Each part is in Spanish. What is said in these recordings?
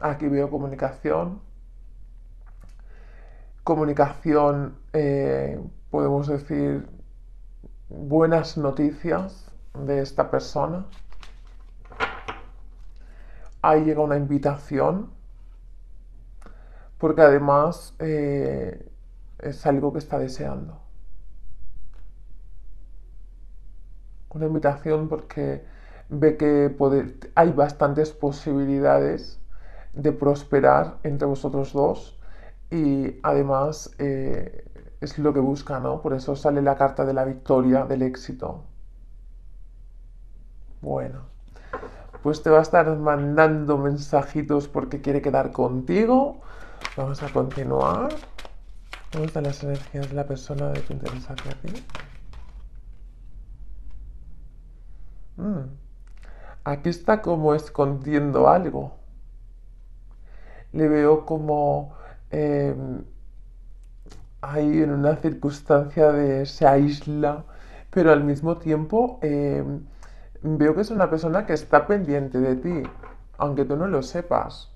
Aquí veo comunicación. Comunicación, eh, podemos decir, buenas noticias de esta persona. Ahí llega una invitación, porque además eh, es algo que está deseando. Una invitación porque ve que hay bastantes posibilidades de prosperar entre vosotros dos y además eh, es lo que busca, ¿no? Por eso sale la carta de la victoria, del éxito. Bueno, pues te va a estar mandando mensajitos porque quiere quedar contigo. Vamos a continuar. ¿Cómo están las energías de la persona de tu interés hacia ti? Mm. Aquí está como escondiendo algo le veo como em, hay ahí en una circunstancia de se aísla, pero al mismo tiempo em, veo que es una persona que está pendiente de ti, aunque tú no lo sepas.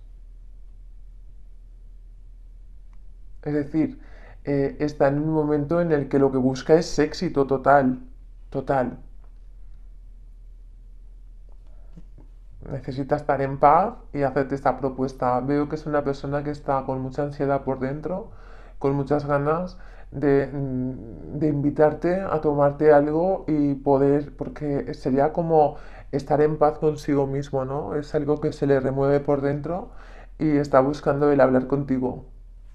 Es decir, eh, está en un momento en el que lo que busca es éxito total, total. necesita estar en paz y hacerte esta propuesta. Veo que es una persona que está con mucha ansiedad por dentro, con muchas ganas de, mm, de, invitarte a tomarte algo y poder, porque sería como estar en paz consigo mismo, ¿no? Es algo que se le remueve por dentro y está buscando el hablar contigo.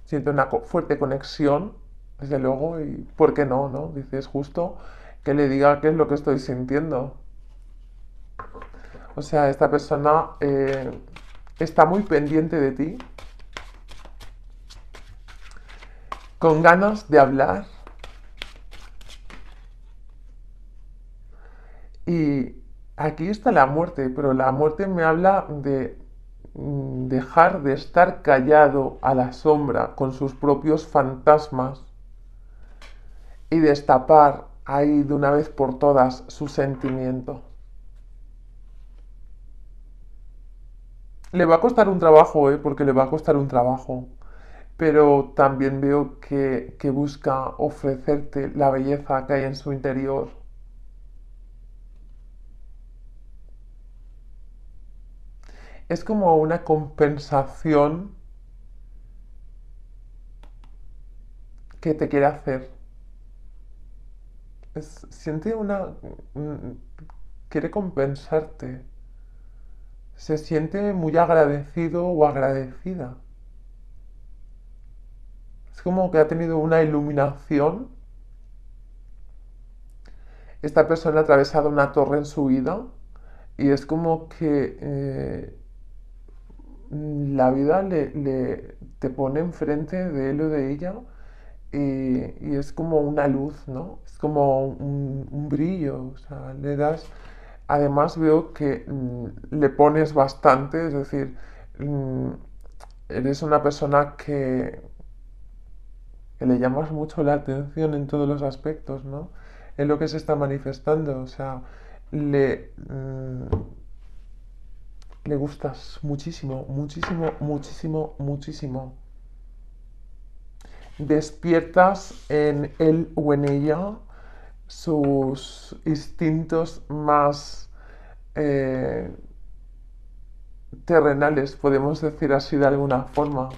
Siente una fuerte conexión, desde luego, y ¿por qué no, no? Dices justo que le diga qué es lo que estoy sintiendo. O sea, esta persona eh, está muy pendiente de ti, con ganas de hablar y aquí está la muerte, pero la muerte me habla de mm, dejar de estar callado a la sombra con sus propios fantasmas y destapar ahí de una vez por todas su sentimiento. Le va a costar un trabajo, ¿eh? porque le va a costar un trabajo. Pero también veo que, busca ofrecerte la belleza que hay en su interior. Es como una compensación que te quiere hacer. Es, siente una... Mm, quiere compensarte se siente muy agradecido o agradecida. Es como que ha tenido una iluminación. Esta persona ha atravesado una torre en su vida y es como que eh, la vida le, te pone enfrente de él o de ella y, es como una luz, ¿no? Es como un, un brillo, o sea, le das Además veo que mm, le pones bastante, es decir, mm, eres una persona que, le llamas mucho la atención en todos los aspectos, ¿no? En lo que se está manifestando, o sea, le, mm, le gustas muchísimo, muchísimo, muchísimo, muchísimo. Despiertas en él o en ella sus instintos más eh, terrenales, podemos decir así de alguna forma.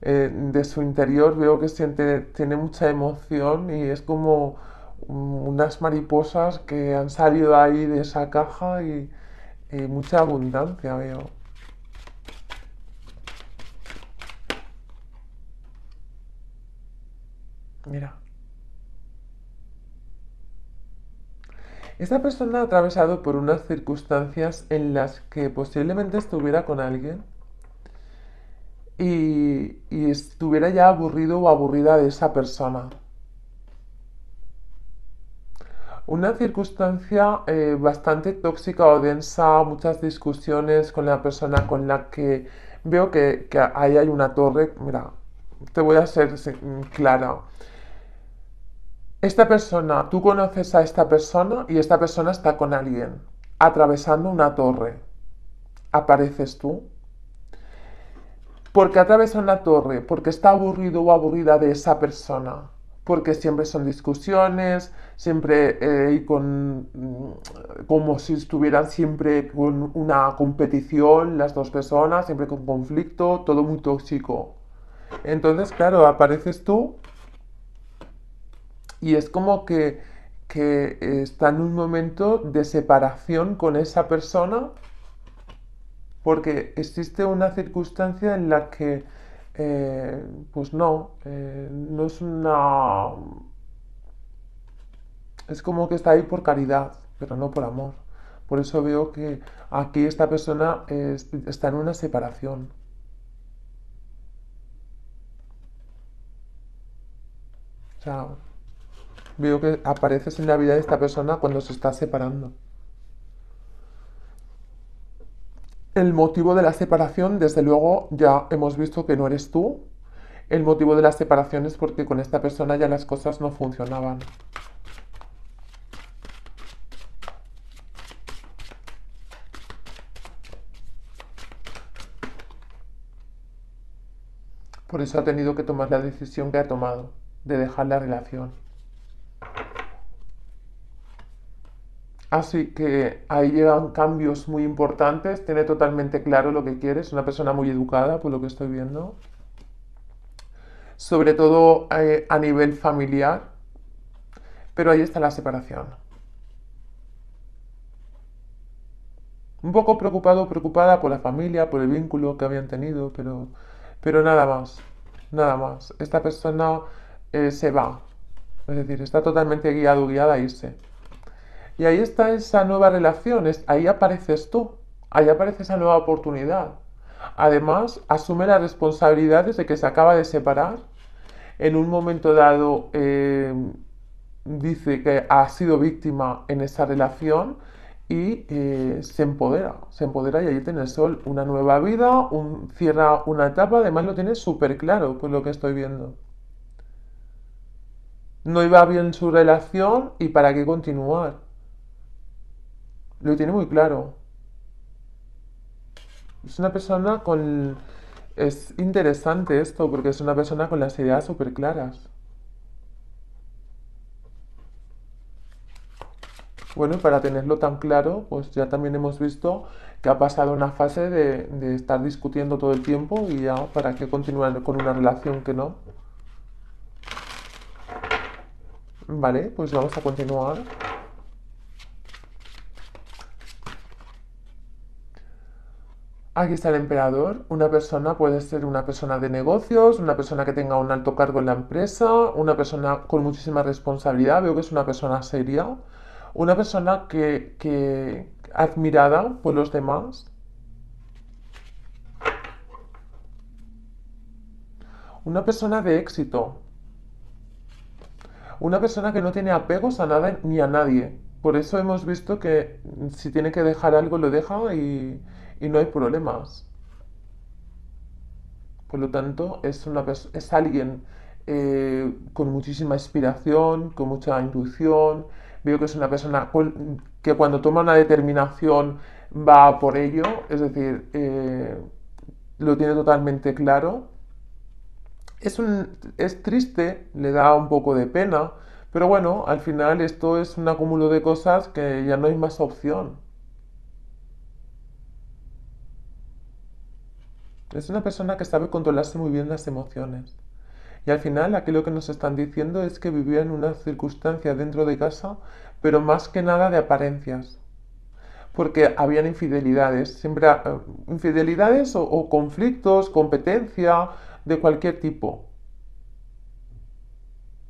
Eh, de su interior veo que tiene mucha emoción y es como unas mariposas que han salido ahí de esa caja y mucha abundancia veo. Mira. Esta persona ha atravesado por unas circunstancias en las que posiblemente estuviera con alguien y, estuviera ya aburrido o aburrida de esa persona. Una circunstancia eh, bastante tóxica o densa, muchas discusiones con la persona con la que veo que, que ahí hay una torre. Mira, te voy a ser clara. Esta persona, tú conoces a esta persona y esta persona está con alguien, atravesando una torre. Apareces tú. ¿Por qué la torre? Porque está aburrido o aburrida de esa persona. Porque siempre son discusiones, siempre eh, con, mm, como si estuvieran siempre con una competición las dos personas, siempre con conflicto, todo muy tóxico. Entonces, claro, apareces tú y es como que, eh, está en un momento de separación con esa persona porque existe una circunstancia en la que, eh, pues no, eh, no es una... Es como que está ahí por caridad, pero no por amor. Por eso veo que aquí esta persona está en una separación. Chao veo que apareces en la vida de esta persona cuando se está separando. El motivo de la separación, desde luego, ya hemos visto que no eres tú. El motivo de la separación es porque con esta persona ya las cosas no funcionaban. Por eso ha tenido que tomar la decisión que ha tomado de dejar la relación. Así que ahí llegan cambios muy importantes, tiene totalmente claro lo que quiere, es una persona muy educada por lo que estoy viendo, sobre todo eh, a nivel familiar, pero ahí está la separación. Un poco preocupado, preocupada por la familia, por el vínculo que habían tenido, pero, nada más, nada más. Esta persona eh, se va, es decir, está totalmente guiado, guiada a irse. Y ahí está esa nueva relación, ahí apareces tú, ahí aparece esa nueva oportunidad. Además, asume las responsabilidades de que se acaba de separar. En un momento dado eh, dice que ha sido víctima en esa relación y eh, se empodera, se empodera y ahí tiene el sol una nueva vida, cierra una etapa, además lo tiene súper claro por lo que estoy viendo. No iba bien su relación y para qué continuar lo tiene muy claro. Es una persona con... Es interesante esto porque es una persona con las ideas súper claras. Bueno, y para tenerlo tan claro, pues ya también hemos visto que ha pasado una fase de, estar discutiendo todo el tiempo y ya para qué continuar con una relación que no. Vale, pues vamos a continuar. Aquí está el emperador. Una persona puede ser una persona de negocios, una persona que tenga un alto cargo en la empresa, una persona con muchísima responsabilidad, veo que es una persona seria, una persona que, que admirada por los demás, una persona de éxito, una persona que no tiene apegos a nada ni a nadie. Por eso hemos visto que si tiene que dejar algo lo deja y y no hay problemas. Por lo tanto, es, una es alguien eh, con muchísima inspiración, con mucha intuición. Veo que es una persona que cuando toma una determinación va por ello, es decir, eh, lo tiene totalmente claro. Es, un, es triste, le da un poco de pena, pero bueno, al final esto es un acúmulo de cosas que ya no hay más opción. Es una persona que sabe controlarse muy bien las emociones. Y al final aquí lo que nos están diciendo es que vivía en una circunstancia dentro de casa, pero más que nada de apariencias. Porque habían infidelidades, siempre eh, infidelidades o, conflictos, competencia de cualquier tipo.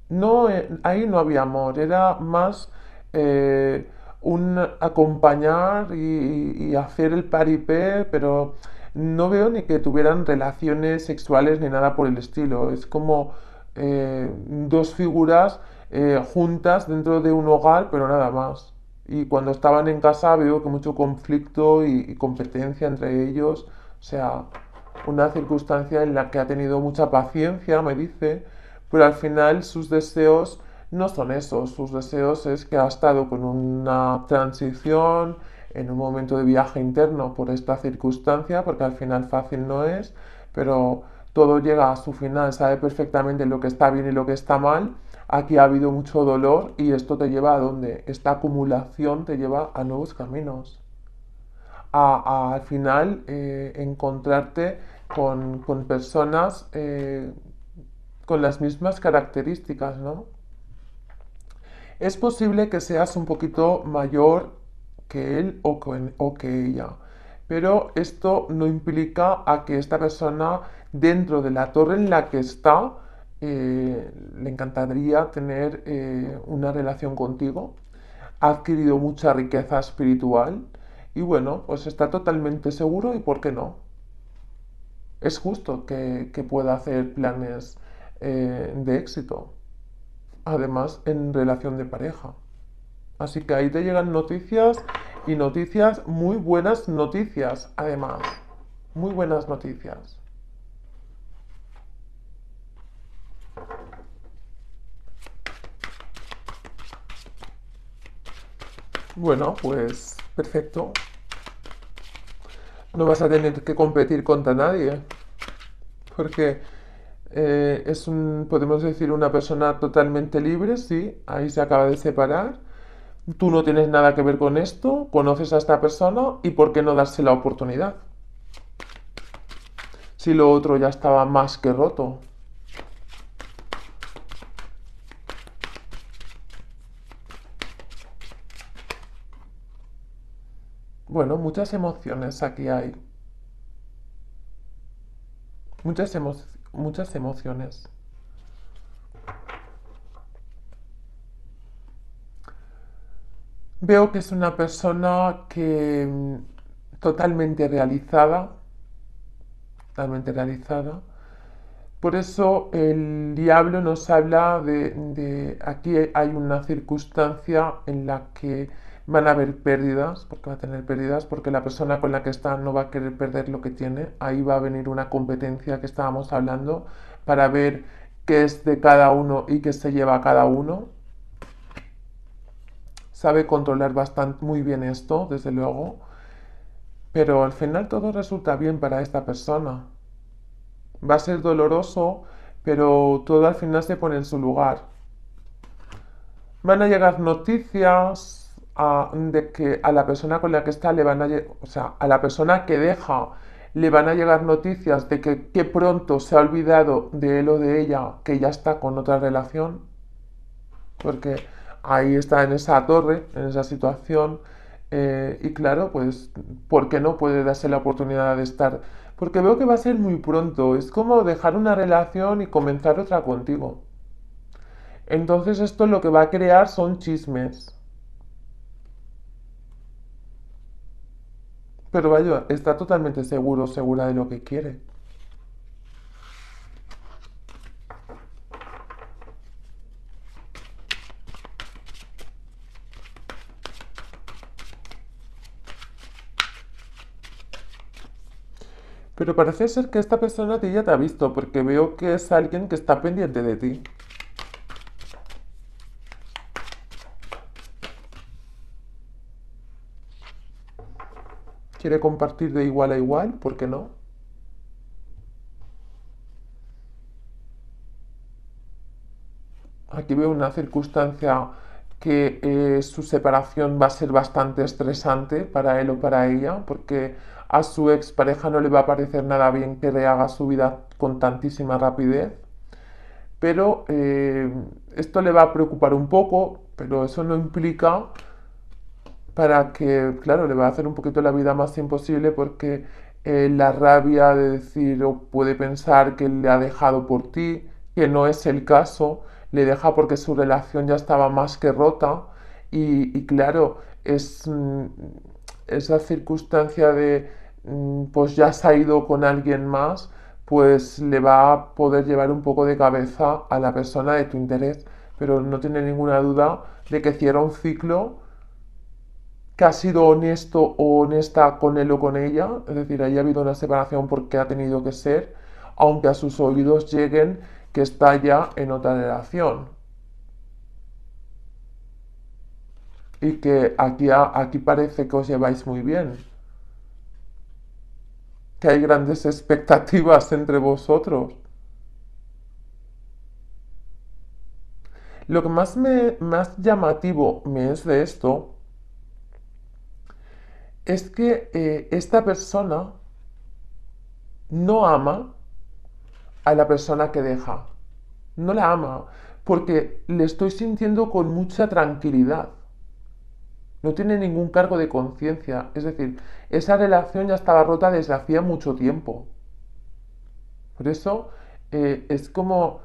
No, eh, ahí no había amor, era más eh, un acompañar y, y hacer el paripé, pero no veo ni que tuvieran relaciones sexuales ni nada por el estilo. Es como eh, dos figuras eh, juntas dentro de un hogar, pero nada más. Y cuando estaban en casa veo que mucho conflicto y, y competencia entre ellos. O sea, una circunstancia en la que ha tenido mucha paciencia, me dice, pero al final sus deseos no son esos, sus deseos es que ha estado con una transición en un momento de viaje interno por esta circunstancia, porque al final fácil no es, pero todo llega a su final, sabe perfectamente lo que está bien y lo que está mal. Aquí ha habido mucho dolor y esto te lleva a dónde... esta acumulación te lleva a nuevos caminos. al final eh, encontrarte con, personas eh, con las mismas características, ¿no? Es posible que seas un poquito mayor que él o que, ella. Pero esto no implica a que esta persona dentro de la torre en la que está eh, le encantaría tener eh, una relación contigo. Ha adquirido mucha riqueza espiritual y bueno, pues está totalmente seguro y por qué no. Es justo que, pueda hacer planes eh, de éxito, además en relación de pareja. Así que ahí te llegan noticias y noticias, muy buenas noticias, además. Muy buenas noticias. Bueno, pues perfecto. No vas a tener que competir contra nadie. Porque eh, es un, podemos decir, una persona totalmente libre, sí, ahí se acaba de separar tú no tienes nada que ver con esto, conoces a esta persona y por qué no darse la oportunidad. Si lo otro ya estaba más que roto. Bueno, muchas emociones aquí hay. Muchas, muchas emociones. Veo que es una persona que mm, totalmente realizada, totalmente realizada. Por eso el diablo nos habla de, aquí hay una circunstancia en la que van a haber pérdidas, porque va a tener pérdidas, porque la persona con la que está no va a querer perder lo que tiene. Ahí va a venir una competencia que estábamos hablando para ver qué es de cada uno y qué se lleva cada uno sabe controlar bastante muy bien esto, desde luego, pero al final todo resulta bien para esta persona. Va a ser doloroso, pero todo al final se pone en su lugar. Van a llegar noticias de que a la persona con la que está le van a, o sea, a la persona que deja le van a llegar noticias de que, que pronto se ha olvidado de él o de ella que ya está con otra relación, porque ahí está en esa torre, en esa situación, eh, y claro, pues, ¿por qué no puede darse la oportunidad de estar? Porque veo que va a ser muy pronto, es como dejar una relación y comenzar otra contigo. Entonces esto lo que va a crear son chismes. Pero vaya, está totalmente seguro, segura de lo que quiere. Pero parece ser que esta persona a ya te ha visto porque veo que es alguien que está pendiente de ti. Quiere compartir de igual a igual, ¿por qué no? Aquí veo una circunstancia que eh, su separación va a ser bastante estresante para él o para ella, porque a su expareja no le va a parecer nada bien que rehaga su vida con tantísima rapidez, pero eh, esto le va a preocupar un poco, pero eso no implica para que, claro, le va a hacer un poquito la vida más imposible porque eh, la rabia de decir o puede pensar que le ha dejado por ti, que no es el caso, le deja porque su relación ya estaba más que rota y, claro, es... Mm, esa circunstancia de mm, pues ya se ha ido con alguien más, pues le va a poder llevar un poco de cabeza a la persona de tu interés. Pero no tiene ninguna duda de que cierra un ciclo que ha sido honesto o honesta con él o con ella, es decir, ahí ha habido una separación porque ha tenido que ser, aunque a sus oídos lleguen que está ya en otra relación. y que aquí, aquí parece que os lleváis muy bien, que hay grandes expectativas entre vosotros. Lo que más, me, más llamativo me es de esto es que eh, esta persona no ama a la persona que deja. No la ama porque le estoy sintiendo con mucha tranquilidad. No tiene ningún cargo de conciencia. Es decir, esa relación ya estaba rota desde hacía mucho tiempo. Por eso eh, es como...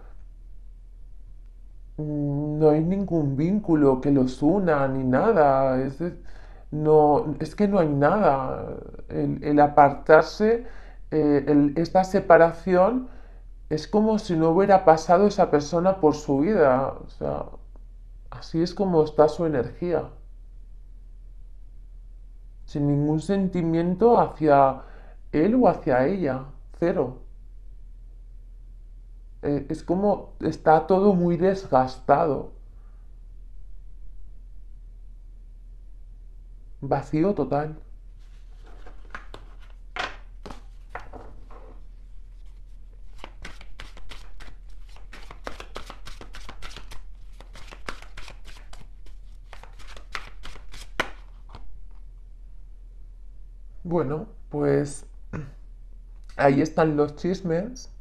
Mm, no hay ningún vínculo que los una ni nada. Es, no, es que no hay nada. El, apartarse, eh, esta separación, es como si no hubiera pasado esa persona por su vida. así es como está su energía sin ningún sentimiento hacia él o hacia ella, cero. Eh, es como está todo muy desgastado. Vacío total. Bueno, pues ahí están los chismes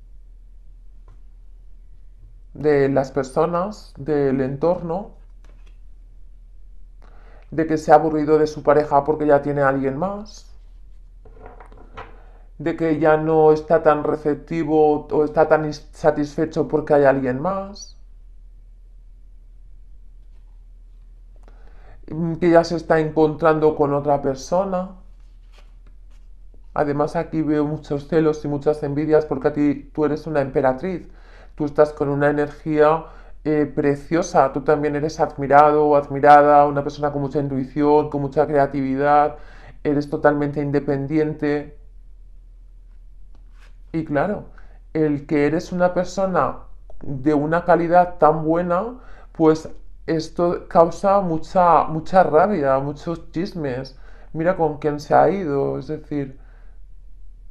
de las personas, del entorno, de que se ha aburrido de su pareja porque ya tiene a alguien más, de que ya no está tan receptivo o está tan satisfecho porque hay alguien más, que ya se está encontrando con otra persona. Además aquí veo muchos celos y muchas envidias porque a ti tú eres una emperatriz, tú estás con una energía eh, preciosa, tú también eres admirado o admirada, una persona con mucha intuición, con mucha creatividad, eres totalmente independiente. Y claro, el que eres una persona de una calidad tan buena, pues esto causa mucha, mucha rabia, muchos chismes. Mira con quién se ha ido, es decir,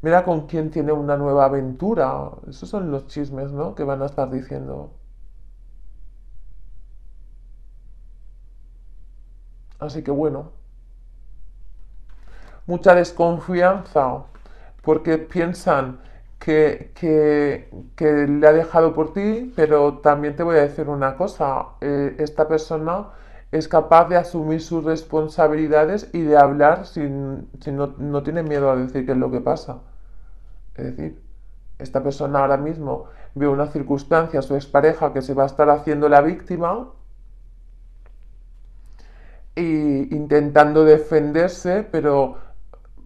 Mira con quién tiene una nueva aventura. Esos son los chismes, ¿no? Que van a estar diciendo. Así que bueno. Mucha desconfianza. Porque piensan que, le ha dejado por ti, pero también te voy a decir una cosa. Eh, esta persona es capaz de asumir sus responsabilidades y de hablar si no tiene miedo a decir qué es lo que pasa. Es decir, esta persona ahora mismo ve una circunstancia, su expareja, que se va a estar haciendo la víctima e intentando defenderse, pero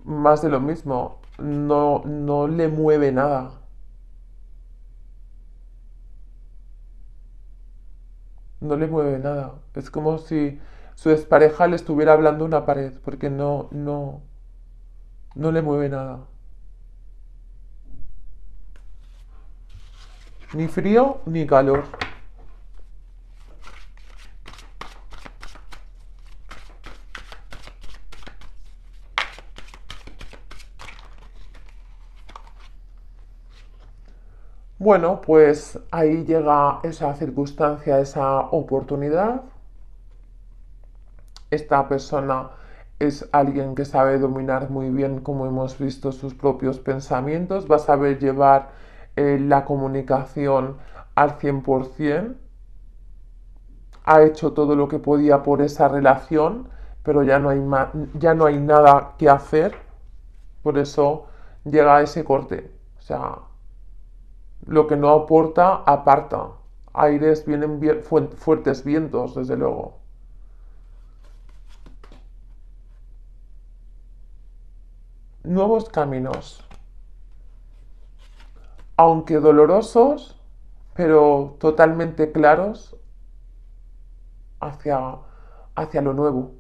más de lo mismo, no, no le mueve nada. No le mueve nada. Es como si su expareja le estuviera hablando una pared, porque no, no, no le mueve nada. Ni frío ni calor. Bueno, pues ahí llega esa circunstancia, esa oportunidad. Esta persona es alguien que sabe dominar muy bien, como hemos visto, sus propios pensamientos, va a saber llevar eh, la comunicación al 100%, ha hecho todo lo que podía por esa relación, pero ya no hay, ya no hay nada que hacer, por eso llega a ese corte. O sea, lo que no aporta, aparta. Aires vienen fuertes vientos, desde luego. Nuevos caminos aunque dolorosos, pero totalmente claros hacia, hacia lo nuevo.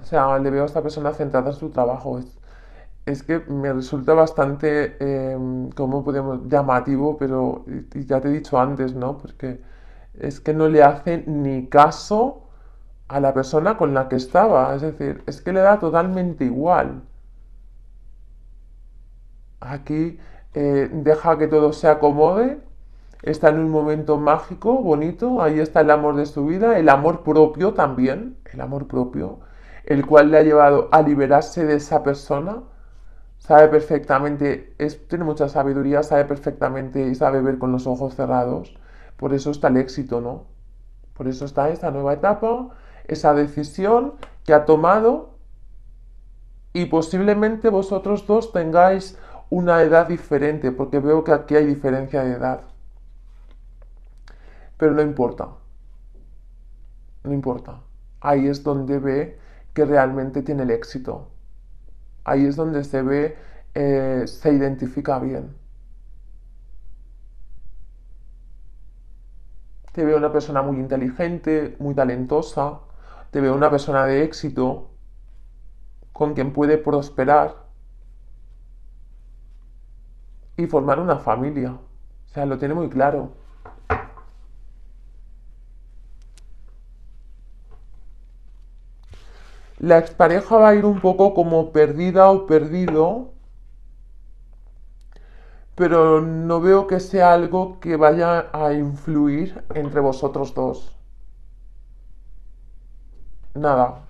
O sea, le veo a esta persona centrada en su trabajo. Es, que me resulta bastante, em, llamativo, pero ya te he dicho antes, ¿no? Porque es que no le hace ni caso a la persona con la que estaba. Es decir, es que le da totalmente igual. Aquí eh, deja que todo se acomode. Está en un momento mágico, bonito. Ahí está el amor de su vida, el amor propio también, el amor propio, el cual le ha llevado a liberarse de esa persona. Sabe perfectamente, tiene mucha sabiduría, sabe perfectamente y sabe ver con los ojos cerrados. Por eso está el éxito, ¿no? Por eso está esta nueva etapa, esa decisión que ha tomado y posiblemente vosotros dos tengáis una edad diferente, porque veo que aquí hay diferencia de edad. Pero no importa. No importa. Ahí es donde ve que realmente tiene el éxito. Ahí es donde se ve, eh, se identifica bien. Te veo una persona muy inteligente, muy talentosa. Te veo una persona de éxito, con quien puede prosperar y formar una familia. O sea, lo tiene muy claro. La expareja va a ir un poco como perdida o perdido, pero no veo que sea algo que vaya a influir entre vosotros dos. Nada,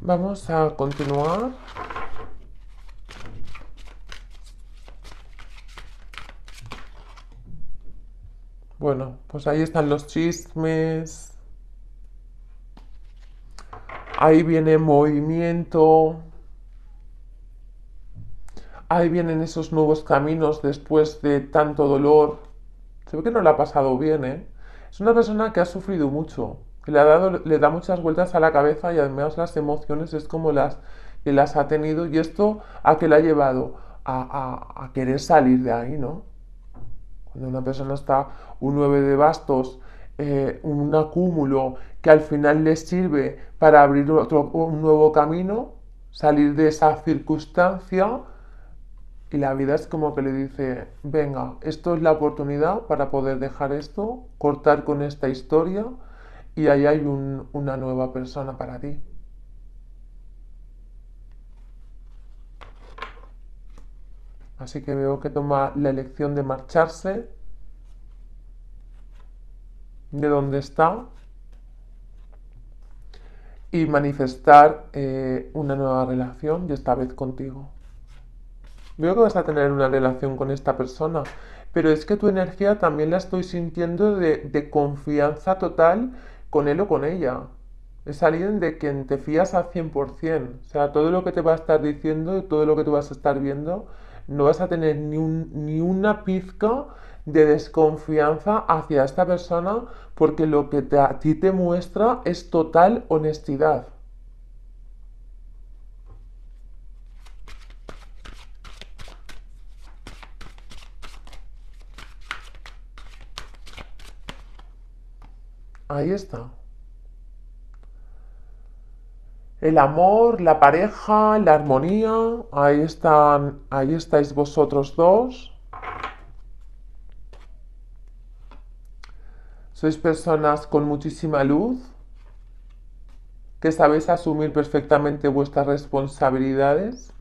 Vamos a continuar. Bueno, pues ahí están los chismes. Ahí viene movimiento. Ahí vienen esos nuevos caminos después de tanto dolor. Se ve que no la ha pasado bien, ¿eh? Es una persona que ha sufrido mucho le, ha dado, da muchas vueltas a la cabeza y además las emociones es como las, que las ha tenido y esto a que le ha llevado a, a, querer salir de ahí, ¿no? Cuando una persona está un 9 de bastos, eh, un acúmulo que al final le sirve para abrir otro, un nuevo camino, salir de esa circunstancia y la vida es como que le dice, venga, esto es la oportunidad para poder dejar esto, cortar con esta historia y ahí hay una nueva persona para ti. Así que veo que toma la elección de marcharse de donde está y manifestar eh, una nueva relación y esta vez contigo. Veo que vas a tener una relación con esta persona, pero es que tu energía también la estoy sintiendo de confianza total con él o con ella. Es alguien de quien te fías al 100%. O sea, todo lo que te va a estar diciendo, todo lo que tú vas a estar viendo, no vas a tener ni, una pizca de desconfianza hacia esta persona porque lo que a ti te muestra es total honestidad. Ahí está. El amor, la pareja, la armonía, ahí están, ahí estáis vosotros dos. Sois personas con muchísima luz, que sabéis asumir perfectamente vuestras responsabilidades.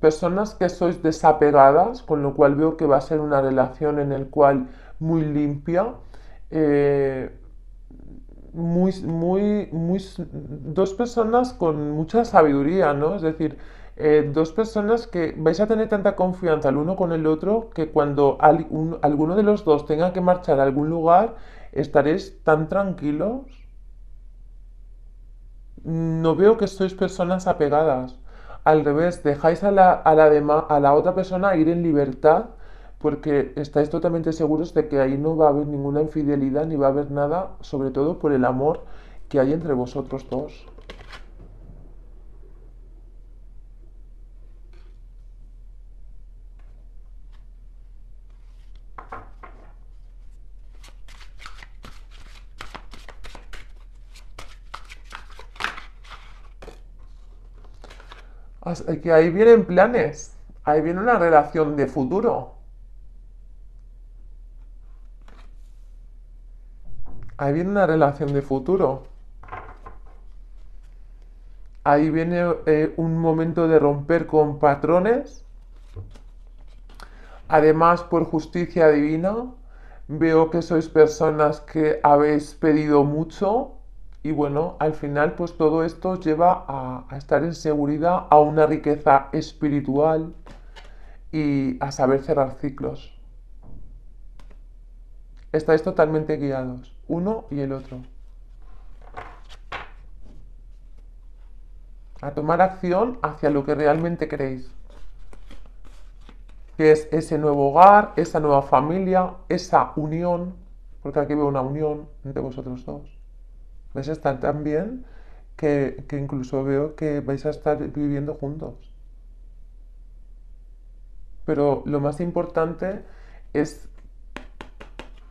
personas que sois desapegadas, con lo cual veo que va a ser una relación en el cual muy limpia, eh, muy, muy, muy, dos personas con mucha sabiduría, ¿no? Es decir, eh, dos personas que vais a tener tanta confianza el uno con el otro que cuando alguno de los dos tenga que marchar a algún lugar, estaréis tan tranquilos. No veo que sois personas apegadas al revés, dejáis a la, a la, a la otra persona ir en libertad porque estáis totalmente seguros de que ahí no va a haber ninguna infidelidad ni va a haber nada, sobre todo por el amor que hay entre vosotros dos. que ahí vienen planes, ahí viene una relación de futuro. Ahí viene una relación de futuro. Ahí viene eh, un momento de romper con patrones. Además, por justicia divina, veo que sois personas que habéis pedido mucho, y bueno, al final pues todo esto lleva a, estar en seguridad, a una riqueza espiritual y a saber cerrar ciclos. Estáis totalmente guiados, uno y el otro. A tomar acción hacia lo que realmente queréis. Que es ese nuevo hogar, esa nueva familia, esa unión, porque aquí veo una unión entre vosotros dos vais estar tan bien que, incluso veo que vais a estar viviendo juntos. Pero lo más importante es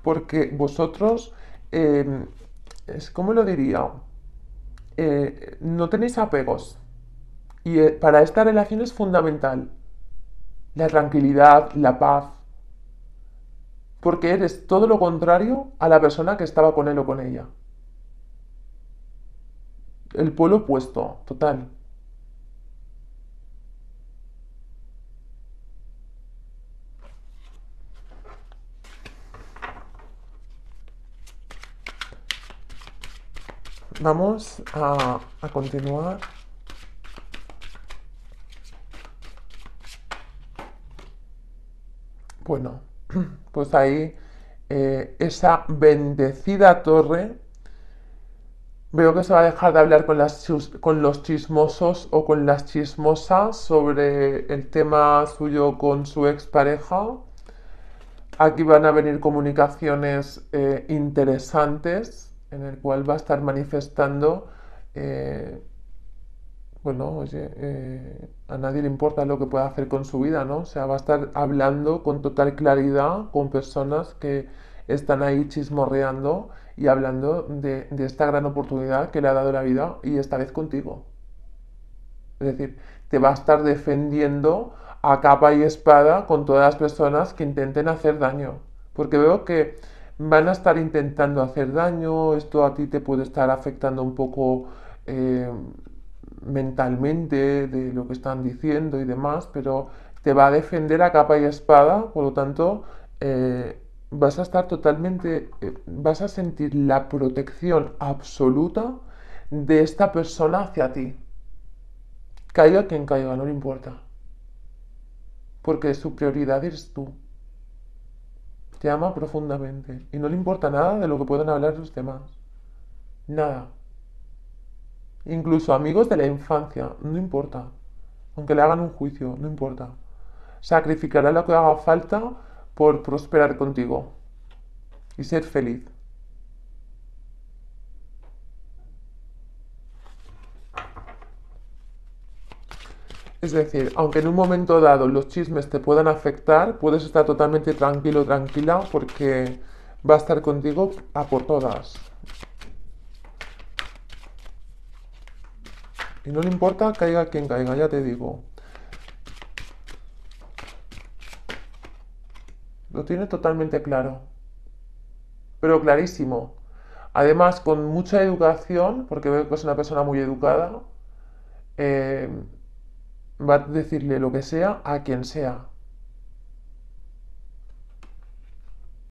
porque vosotros, em, es, ¿cómo lo diría? Eh, no tenéis apegos. Y eh, para esta relación es fundamental la tranquilidad, la paz. Porque eres todo lo contrario a la persona que estaba con él o con ella el polo opuesto, total. Vamos a, continuar. Bueno, pues ahí eh, esa bendecida torre Veo que se va a dejar de hablar con, las, con los chismosos o con las chismosas sobre el tema suyo con su expareja. Aquí van a venir comunicaciones eh, interesantes en el cual va a estar manifestando, eh, bueno, oye, eh, a nadie le importa lo que pueda hacer con su vida, ¿no? O sea, va a estar hablando con total claridad con personas que están ahí chismorreando y hablando de, esta gran oportunidad que le ha dado la vida y esta vez contigo. Es decir, te va a estar defendiendo a capa y espada con todas las personas que intenten hacer daño. Porque veo que van a estar intentando hacer daño, esto a ti te puede estar afectando un poco eh, mentalmente de lo que están diciendo y demás, pero te va a defender a capa y espada, por lo tanto, eh, vas a estar totalmente, eh, vas a sentir la protección absoluta de esta persona hacia ti. Caiga quien caiga, no le importa. Porque su prioridad eres tú. Te ama profundamente y no le importa nada de lo que puedan hablar los demás. Nada. Incluso amigos de la infancia, no importa. Aunque le hagan un juicio, no importa. Sacrificará lo que haga falta por prosperar contigo y ser feliz. Es decir, aunque en un momento dado los chismes te puedan afectar, puedes estar totalmente tranquilo, tranquila, porque va a estar contigo a por todas. Y no le importa caiga quien caiga, ya te digo. Lo tiene totalmente claro. Pero clarísimo. Además, con mucha educación, porque veo que es una persona muy educada, eh, va a decirle lo que sea a quien sea.